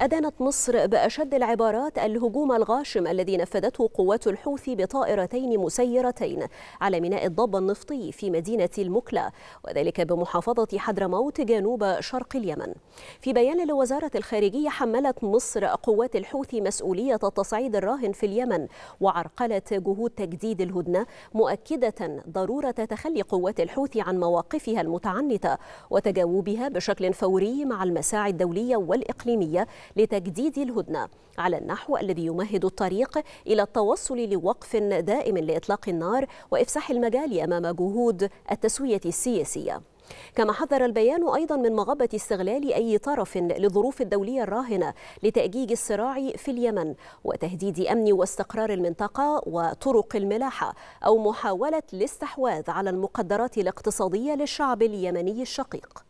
أدانت مصر بأشد العبارات الهجوم الغاشم الذي نفذته قوات الحوثي بطائرتين مسيرتين على ميناء الضب النفطي في مدينة المكلا وذلك بمحافظة حضرموت جنوب شرق اليمن في بيان لوزارة الخارجية حملت مصر قوات الحوثي مسؤولية التصعيد الراهن في اليمن وعرقلت جهود تجديد الهدنة مؤكدة ضرورة تخلي قوات الحوثي عن مواقفها المتعنتة وتجاوبها بشكل فوري مع المساعي الدولية والإقليمية لتجديد الهدنة على النحو الذي يمهد الطريق إلى التوصل لوقف دائم لإطلاق النار وإفساح المجال أمام جهود التسوية السياسية كما حذر البيان أيضا من مغبة استغلال أي طرف للظروف الدولية الراهنة لتأجيج الصراع في اليمن وتهديد أمن واستقرار المنطقة وطرق الملاحة أو محاولة الاستحواذ على المقدرات الاقتصادية للشعب اليمني الشقيق